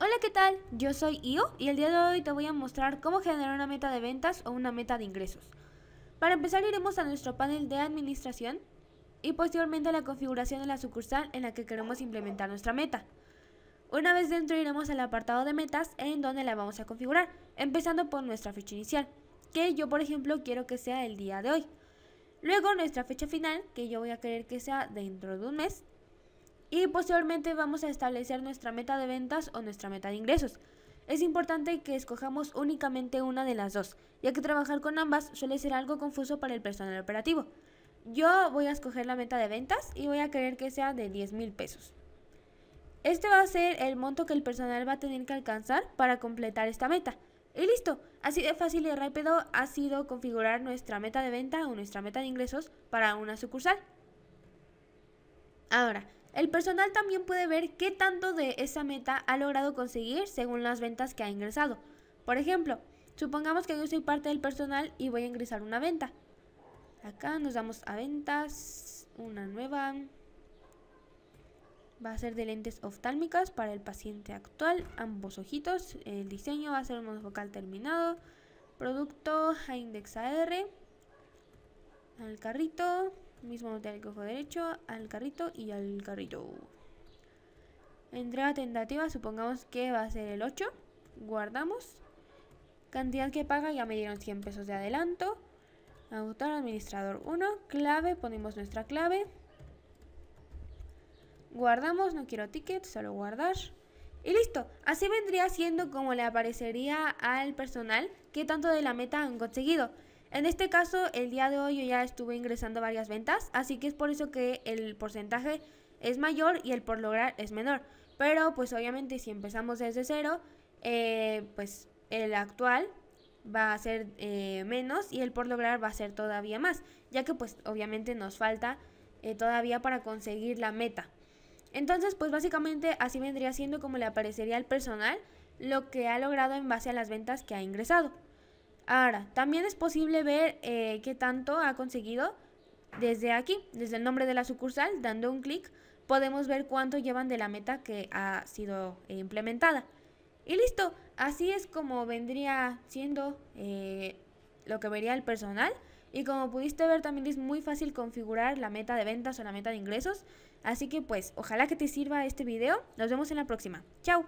Hola, ¿qué tal? Yo soy Io y el día de hoy te voy a mostrar cómo generar una meta de ventas o una meta de ingresos. Para empezar iremos a nuestro panel de administración y posteriormente a la configuración de la sucursal en la que queremos implementar nuestra meta. Una vez dentro iremos al apartado de metas en donde la vamos a configurar, empezando por nuestra fecha inicial, que yo por ejemplo quiero que sea el día de hoy. Luego nuestra fecha final, que yo voy a querer que sea dentro de un mes, y posteriormente vamos a establecer nuestra meta de ventas o nuestra meta de ingresos. Es importante que escojamos únicamente una de las dos, ya que trabajar con ambas suele ser algo confuso para el personal operativo. Yo voy a escoger la meta de ventas y voy a querer que sea de 10 mil pesos. Este va a ser el monto que el personal va a tener que alcanzar para completar esta meta. Y listo, así de fácil y rápido ha sido configurar nuestra meta de venta o nuestra meta de ingresos para una sucursal. Ahora, el personal también puede ver qué tanto de esa meta ha logrado conseguir según las ventas que ha ingresado. Por ejemplo, supongamos que yo soy parte del personal y voy a ingresar una venta. Acá nos damos a ventas, una nueva. Va a ser de lentes oftálmicas para el paciente actual, ambos ojitos. El diseño va a ser un monofocal terminado. Producto a index AR. Al carrito. Mismo del cojo derecho, al carrito y al carrito. Entrega tentativa, supongamos que va a ser el 8. Guardamos. Cantidad que paga, ya me dieron 100 pesos de adelanto. Autor administrador 1. Clave, ponemos nuestra clave. Guardamos, no quiero ticket, solo guardar. Y listo, así vendría siendo como le aparecería al personal que tanto de la meta han conseguido. En este caso, el día de hoy yo ya estuve ingresando varias ventas, así que es por eso que el porcentaje es mayor y el por lograr es menor. Pero pues obviamente si empezamos desde cero, eh, pues el actual va a ser eh, menos y el por lograr va a ser todavía más, ya que pues obviamente nos falta eh, todavía para conseguir la meta. Entonces pues básicamente así vendría siendo como le aparecería al personal lo que ha logrado en base a las ventas que ha ingresado. Ahora, también es posible ver eh, qué tanto ha conseguido desde aquí, desde el nombre de la sucursal, dando un clic, podemos ver cuánto llevan de la meta que ha sido implementada. Y listo, así es como vendría siendo eh, lo que vería el personal. Y como pudiste ver también es muy fácil configurar la meta de ventas o la meta de ingresos. Así que pues, ojalá que te sirva este video. Nos vemos en la próxima. ¡Chao!